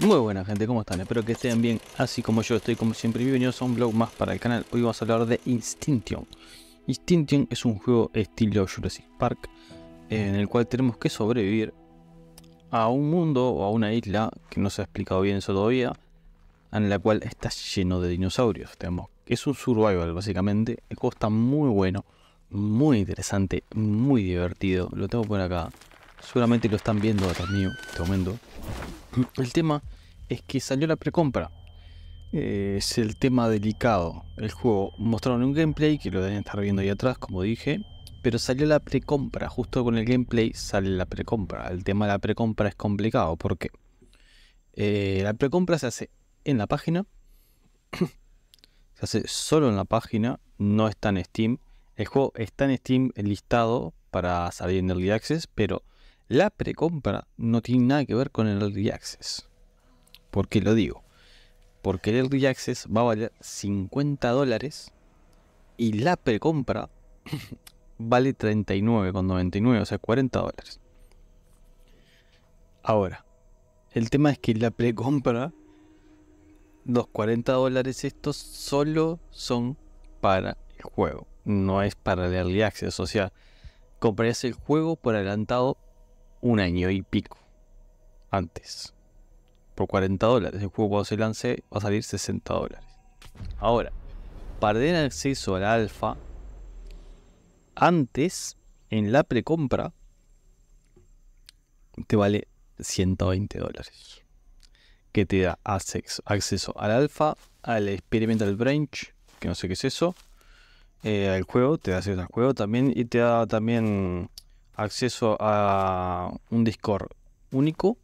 Muy buenas gente, ¿cómo están? Espero que estén bien, así como yo estoy como siempre. Bienvenidos a un vlog más para el canal. Hoy vamos a hablar de Instinction. Instinction es un juego estilo Jurassic Park, en el cual tenemos que sobrevivir a un mundo o a una isla, que no se ha explicado bien eso todavía, en la cual está lleno de dinosaurios. Tenemos, es un survival básicamente, el juego está muy bueno, muy interesante, muy divertido. Lo tengo por acá, seguramente lo están viendo atrás mío en este momento. El tema es que salió la precompra. Eh, es el tema delicado. El juego mostraron un gameplay que lo deben estar viendo ahí atrás, como dije. Pero salió la precompra. Justo con el gameplay sale la precompra. El tema de la precompra es complicado porque eh, la precompra se hace en la página. se hace solo en la página. No está en Steam. El juego está en Steam listado para salir en Early Access, pero la precompra no tiene nada que ver con el early access. ¿Por qué lo digo? Porque el early access va a valer 50 dólares y la precompra vale 39,99, o sea, 40 dólares. Ahora, el tema es que la precompra, los 40 dólares estos solo son para el juego, no es para el early access. O sea, comprarías el juego por adelantado un año y pico antes. Por 40 dólares. El juego cuando se lance va a salir 60 dólares. Ahora, para dar acceso al alfa, antes, en la precompra, te vale 120 dólares. Que te da acceso al alfa, al experimental branch, que no sé qué es eso. Eh, al juego, te da acceso al juego también y te da también acceso a un Discord único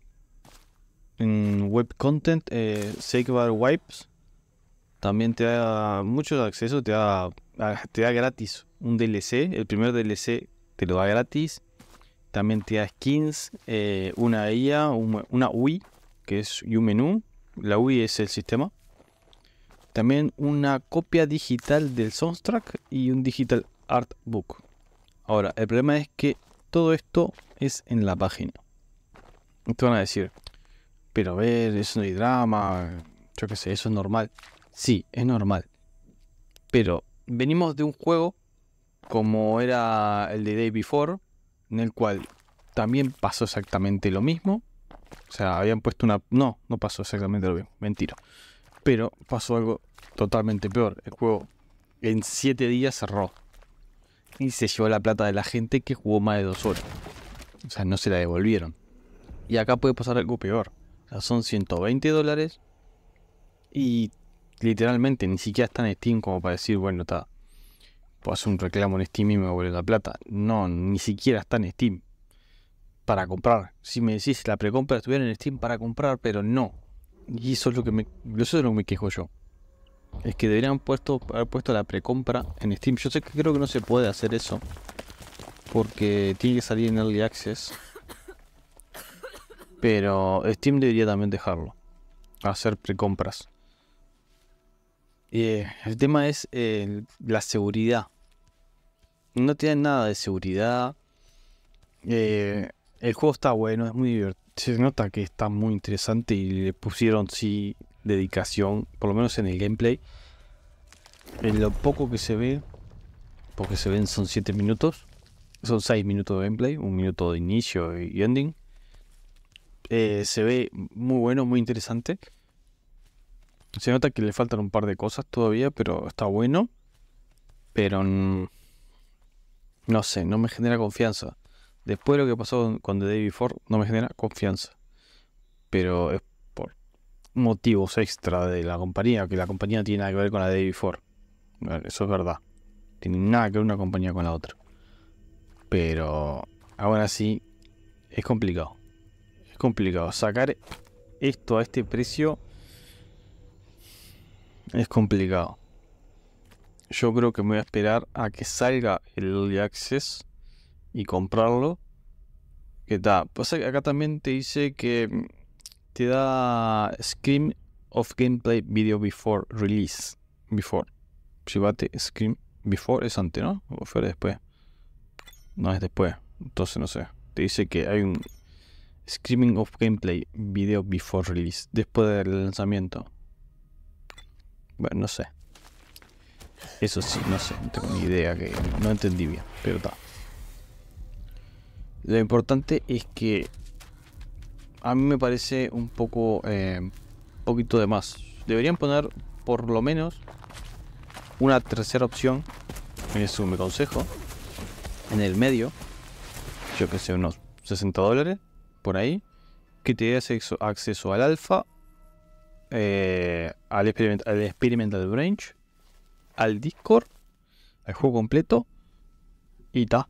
en web content eh, Wipes también te da mucho acceso te da ah, te da gratis un DLC el primer DLC te lo da gratis también te da skins eh, una IA una UI que es un menú la UI es el sistema también una copia digital del soundtrack y un digital art book ahora el problema es que todo esto es en la página. Te van a decir, pero a ver, eso no hay drama, yo qué sé, eso es normal. Sí, es normal. Pero venimos de un juego como era el de Day Before, en el cual también pasó exactamente lo mismo. O sea, habían puesto una... No, no pasó exactamente lo mismo, mentira. Pero pasó algo totalmente peor. El juego en 7 días cerró y se llevó la plata de la gente que jugó más de dos horas. O sea, no se la devolvieron. Y acá puede pasar algo peor. O sea, son 120 dólares y literalmente ni siquiera está en Steam como para decir, bueno, está. Puedo hacer un reclamo en Steam y me vuelve la plata. No, ni siquiera está en Steam para comprar. Si me decís la precompra estuviera en Steam para comprar, pero no. Y eso es lo que me, eso es lo que me quejo yo es que deberían haber puesto la precompra en Steam. Yo sé que creo que no se puede hacer eso. Porque tiene que salir en Early Access. Pero Steam debería también dejarlo. Hacer precompras. Y eh, el tema es eh, la seguridad. No tiene nada de seguridad. Eh, el juego está bueno, es muy divertido. Se nota que está muy interesante y le pusieron, sí, dedicación, por lo menos en el gameplay. En lo poco que se ve, porque se ven son 7 minutos, son 6 minutos de gameplay, un minuto de inicio y ending. Eh, se ve muy bueno, muy interesante. Se nota que le faltan un par de cosas todavía, pero está bueno. Pero no sé, no me genera confianza. Después de lo que pasó con The Day Before, no me genera confianza. Pero motivos extra de la compañía, que la compañía tiene nada que ver con la de Before. Eso es verdad. Tiene nada que ver una compañía con la otra. Pero ahora sí es complicado. Es complicado. Sacar esto a este precio es complicado. Yo creo que voy a esperar a que salga el Early Access y comprarlo. ¿Qué tal? Pues acá también te dice que mm, te da Scream of Gameplay Video Before Release. Before. Chivate Scream Before es antes, ¿no? O fuera después. No es después. Entonces no sé. Te dice que hay un Screaming of Gameplay Video Before Release. Después del lanzamiento. Bueno, no sé. Eso sí, no sé. No tengo ni idea que no entendí bien. Pero está. Lo importante es que a mí me parece un poco, eh, poquito de más. Deberían poner por lo menos una tercera opción, Eso me consejo, en el medio, yo que sé, unos 60 dólares por ahí, que te dé acceso, al alfa, eh, al, al experimental branch, al Discord, al juego completo y ta.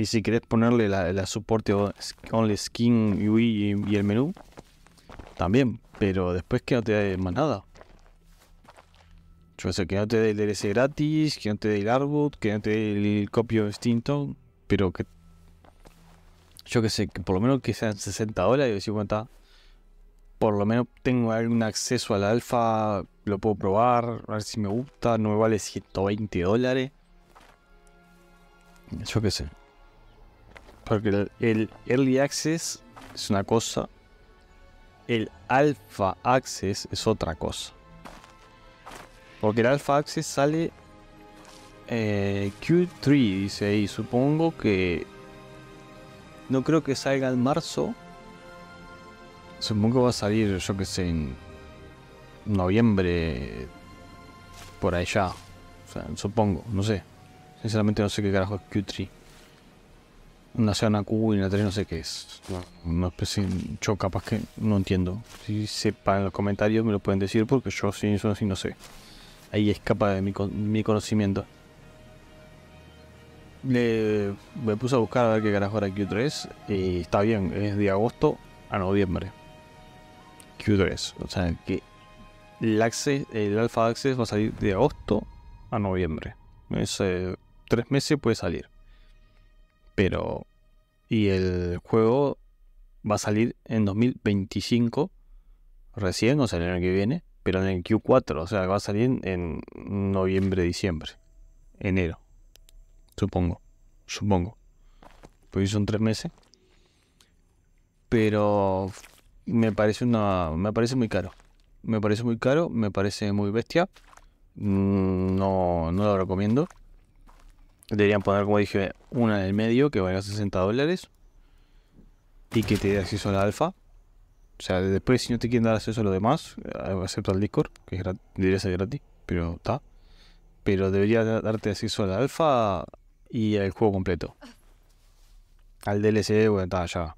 Y si querés ponerle la, la soporte only skin UI y, el menú, también. Pero después que no te dé más nada. Yo sé que no te dé el DLC gratis, que no te dé el Arbut, que no te dé el copio extinto, pero que. Yo que sé, que por lo menos que sean 60 dólares y 50. Por lo menos tengo algún acceso al alfa, lo puedo probar, a ver si me gusta, no me vale 120 dólares. Yo qué sé. Porque el Early Access es una cosa, el Alpha Access es otra cosa. Porque el Alpha Access sale eh, Q3, dice ahí. Supongo que no creo que salga en marzo. Supongo que va a salir, yo que sé, en noviembre, por allá. O sea, supongo, no sé. Sinceramente no sé qué carajo es Q3 una una Q y una 3 no sé qué es. Una especie, yo capaz que no entiendo. Si sepan en los comentarios me lo pueden decir porque yo sí, eso sí no sé. Ahí escapa de mi, mi conocimiento. me puse a buscar a ver qué carajo era Q3 y está bien, es de agosto a noviembre. Q3, o sea que el, el Alpha Access va a salir de agosto a noviembre. Es, tres meses puede salir pero... Y el juego va a salir en 2025, recién, o sea, el año que viene, pero en el Q4, o sea, va a salir en noviembre, diciembre, enero, supongo, supongo. Pues son tres meses. Pero me parece una, me parece muy caro, me parece muy caro, me parece muy bestia. Mm, no, no lo recomiendo. Deberían poner, como dije, una en el medio que valga 60 dólares y que te dé acceso a la alfa. O sea, después, si no te quieren dar acceso a lo demás, eh, acepta el Discord, que es gratis, debería ser gratis, pero está. Pero debería darte acceso a la alfa y al juego completo. Al DLC, bueno, está, ya.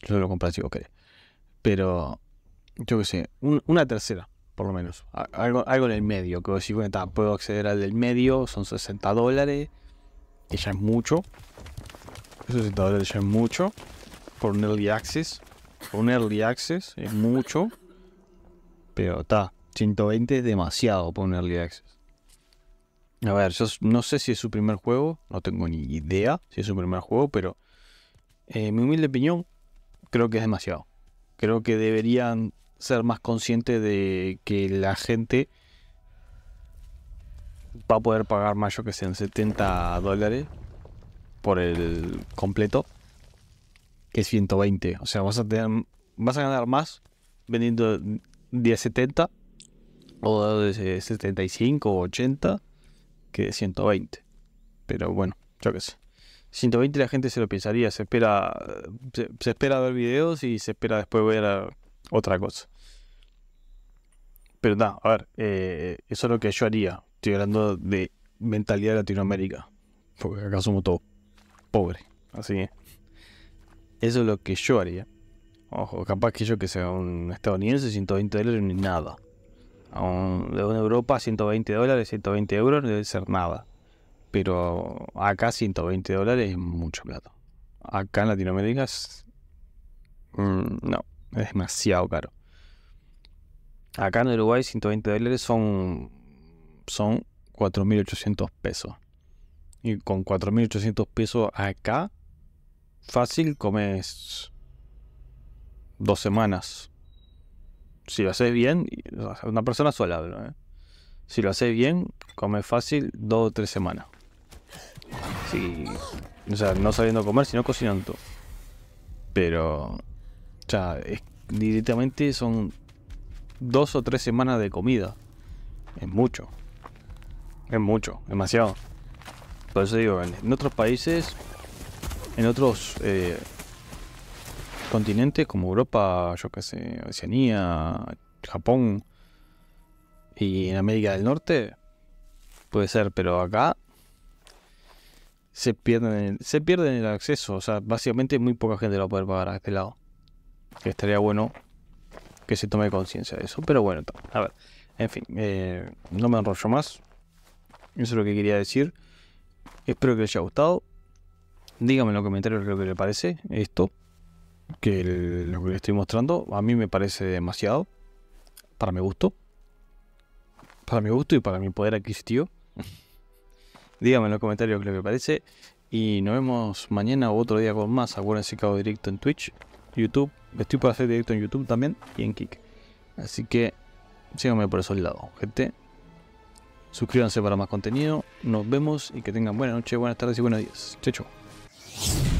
Yo lo compras si vos Pero, yo qué sé, una tercera, por lo menos. Algo, algo en el medio, que vos decís, bueno, puedo acceder al del medio, son 60 dólares ella es mucho. Esos sentadores ya es mucho. Por un early access. Por un early access es mucho. Pero está. 120 es demasiado por un early access. A ver, yo no sé si es su primer juego. No tengo ni idea si es su primer juego. Pero en eh, mi humilde opinión, creo que es demasiado. Creo que deberían ser más conscientes de que la gente va a poder pagar más, yo que sean 70 dólares por el completo que 120. O sea, vas a tener, vas a ganar más vendiendo 10.70. 70 o de 75 eh, o 80 que 120. Pero bueno, yo que sé. 120 la gente se lo pensaría, se espera, se, espera ver videos y se espera después ver eh, otra cosa. Pero nada, a ver, eh, eso es lo que yo haría. Estoy hablando de mentalidad de Latinoamérica. Porque acá somos todos pobres. Así es. Eso es lo que yo haría. Ojo, capaz que yo que sea un estadounidense, 120 dólares ni nada. de una Europa, 120 dólares, 120 euros no debe ser nada. Pero acá 120 dólares es mucho plato. Acá en Latinoamérica es... Mm, no, es demasiado caro. Acá en Uruguay 120 dólares son son 4.800 pesos. Y con 4.800 pesos acá, fácil comes dos semanas. Si lo haces bien, una persona sola, si lo haces bien, comes fácil dos o tres semanas. o sea, no sabiendo comer, sino cocinando. Pero, o directamente son dos o tres semanas de comida. Es mucho. Es mucho, demasiado. Por eso digo, en, otros países, en otros eh, continentes como Europa, yo qué sé, Oceanía, Japón y en América del Norte, puede ser, pero acá se pierden se pierden el acceso. O sea, básicamente muy poca gente lo va a poder pagar a este lado. Que estaría bueno que se tome conciencia de eso. Pero bueno, a ver. En fin, eh, no me enrollo más. Eso es lo que quería decir. Espero que les haya gustado. Díganme en los comentarios lo que les parece esto, que lo que les estoy mostrando. A mí me parece demasiado, para mi gusto. Para mi gusto y para mi poder adquisitivo. Díganme en los comentarios lo que les parece. Y nos vemos mañana u otro día con más. Acuérdense que hago directo en Twitch, YouTube. Estoy para hacer directo en YouTube también y en Kick. Así que síganme por esos lados, gente. Suscríbanse para más contenido. Nos vemos y que tengan buena noche, buenas tardes y buenos días. Chau, chau.